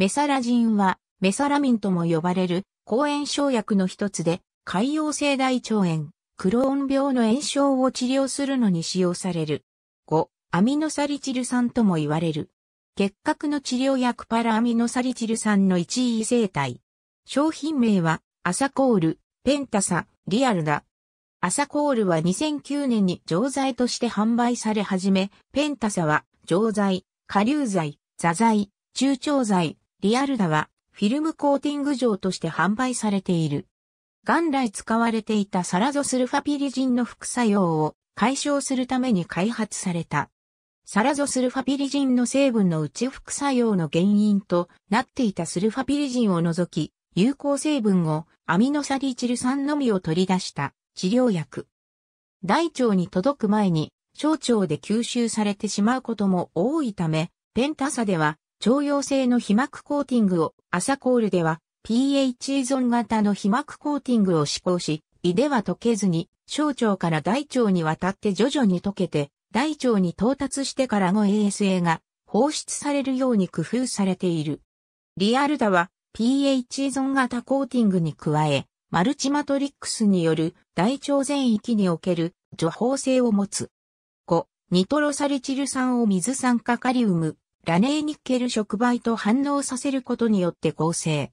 メサラジンは、メサラミンとも呼ばれる、抗炎症薬の一つで、海洋性大腸炎、クローン病の炎症を治療するのに使用される。5、アミノサリチル酸とも言われる。結核の治療薬パラアミノサリチル酸の一位生体。商品名は、アサコール、ペンタサ、リアルだ。アサコールは2009年に錠剤として販売され始め、ペンタサは、錠剤、下流剤、座剤、中腸剤、リアルダはフィルムコーティング錠として販売されている。元来使われていたサラゾスルファピリジンの副作用を解消するために開発された。サラゾスルファピリジンの成分のうち副作用の原因となっていたスルファピリジンを除き、有効成分をアミノサリチル酸のみを取り出した治療薬。大腸に届く前に小腸で吸収されてしまうことも多いため、ペンタサでは徴用性の被膜コーティングを、アサコールでは pH 依存型の被膜コーティングを施行し、胃では溶けずに、小腸から大腸に渡って徐々に溶けて、大腸に到達してからの ASA が放出されるように工夫されている。リアルダは pH 依存型コーティングに加え、マルチマトリックスによる大腸全域における除法性を持つ。5、ニトロサリチル酸を水酸化カリウム、ラネーニッケル触媒と反応させることによって合成。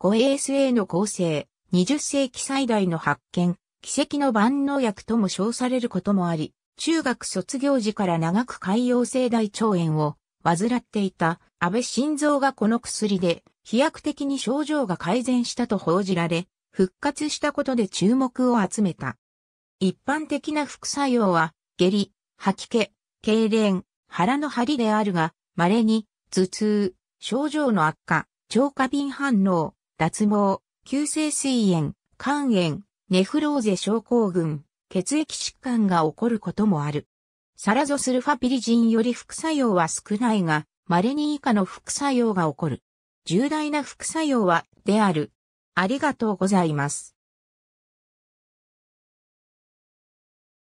5ASA の合成、20世紀最大の発見、奇跡の万能薬とも称されることもあり、中学卒業時から長く海洋性大腸炎を患っていた安倍晋三がこの薬で飛躍的に症状が改善したと報じられ、復活したことで注目を集めた。一般的な副作用は、下痢、吐き気、痙攣、腹の張りであるが、稀に、頭痛、症状の悪化、超過敏反応、脱毛、急性水炎、肝炎、ネフローゼ症候群、血液疾患が起こることもある。サラゾスルファピリジンより副作用は少ないが、稀に以下の副作用が起こる。重大な副作用は、である。ありがとうございます。